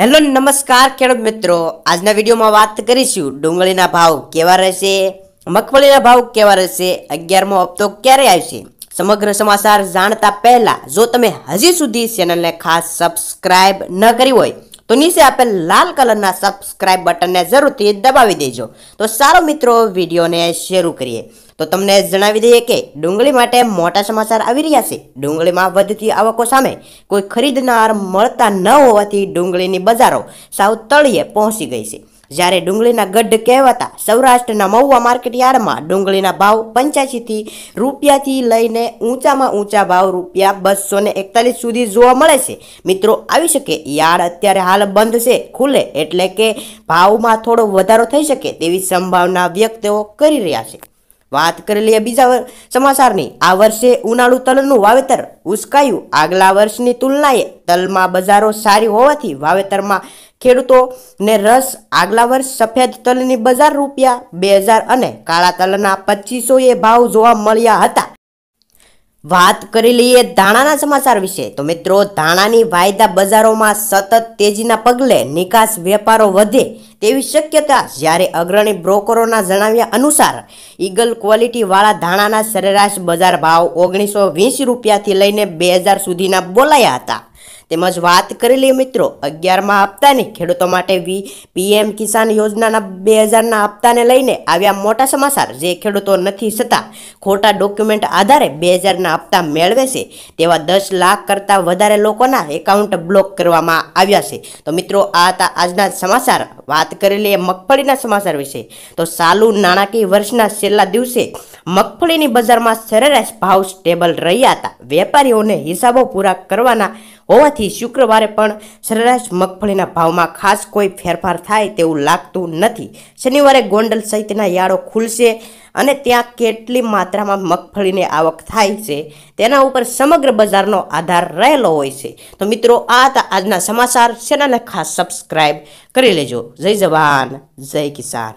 hello નમસ્કાર ખેડૂત મિત્રો આજના વિડીયોમાં વાત કરીશું ડુંગળીના ભાવ કેવા રહેશે મગફળીના ભાવ કેવા રહેશે અગિયારમો હપ્તો ક્યારે આવશે સમગ્ર સમાચાર જાણતા પહેલાં જો તમે હજી સુધી ચેનલને ખાસ સબસ્ક્રાઇબ ન કરી હોય તો નીચે આપેલ લાલ કલરના સબસ્ક્રાઈબ બટનને જરૂરથી દબાવી દેજો તો સારો મિત્રો વિડીયોને શરૂ કરીએ તો તમને જણાવી દઈએ કે ડુંગળી માટે મોટા સમાચાર આવી રહ્યા છે ડુંગળીમાં વધતી આવકો સામે કોઈ ખરીદનાર મળતા ન હોવાથી ડુંગળીની બજારો સાવ તળીએ પહોંચી ગઈ છે જ્યારે ડુંગળીના ગઢ કહેવાતા સૌરાષ્ટ્રના મહુવા માર્કેટ યાર્ડમાં ડુંગળીના ભાવ પંચ્યાસીથી રૂપિયાથી લઈને ઊંચામાં ઊંચા ભાવ રૂપિયા બસો ને એકતાલીસ સુધી જોવા મળે છે મિત્રો આવી શકે યાર્ડ અત્યારે હાલ બંધ છે ખુલે એટલે કે ભાવમાં થોડો વધારો થઈ શકે તેવી સંભાવના વ્યક્તિઓ કરી રહ્યા છે વાત કરી લઈએ બીજા સમાચારની આ વર્ષે ઉનાળુ તલનું વાવેતર ઉસકાયું આગલા વર્ષની તુલનાએ તલમાં બજારો સારી હોવાથી વાવેતરમાં ખેડૂતોને રસ આગલા વર્ષ સફેદ તલની બજાર રૂપિયા બે હજાર અને કાળા તલના એ ભાવ જોવા મળ્યા હતા વાત કરી લઈએ ધાણાના સમાચાર વિશે તો મિત્રો ધાણાની વાયદા બજારોમાં સતત તેજીના પગલે નિકાસ વેપારો વધે તેવી શક્યતા જ્યારે અગ્રણી બ્રોકરોના જણાવ્યા અનુસાર ઈગલ ક્વોલિટીવાળા ધાણાના સરેરાશ બજાર ભાવ ઓગણીસો વીસ રૂપિયાથી લઈને બે હજાર સુધીના બોલાયા હતા તેમજ વાત કરી લઈએ મિત્રો અગિયારમાં હપ્તાની ખેડૂતો માટે વી પીએમ કિસાન યોજનાના બે હજારના હપ્તાને લઈને આવ્યા મોટા સમાચાર જે ખેડૂતો નથી થતા ખોટા ડોક્યુમેન્ટ આધારે બે હજારના હપ્તા મેળવે છે તેવા દસ લાખ કરતાં વધારે લોકોના એકાઉન્ટ બ્લોક કરવામાં આવ્યા છે તો મિત્રો આ હતા આજના સમાચાર વાત કરી લઈએ મગફળીના સમાચાર વિશે તો ચાલુ નાણાકીય વર્ષના છેલ્લા દિવસે મગફળીની બજારમાં સરેરાશ ભાવ સ્ટેબલ રહ્યા હતા વેપારીઓને હિસાબો પૂરા કરવાના હોવાથી શુક્રવારે પણ સરેરાશ મગફળીના ભાવમાં ખાસ કોઈ ફેરફાર થાય તેવું લાગતું નથી શનિવારે ગોંડલ સહિતના યાળો ખુલશે અને ત્યાં કેટલી માત્રામાં મગફળીની આવક થાય છે તેના ઉપર સમગ્ર બજારનો આધાર રહેલો હોય છે તો મિત્રો આ હતા આજના સમાચાર ચેનલને ખાસ સબસ્ક્રાઈબ કરી લેજો જય જવાન જય કિસાન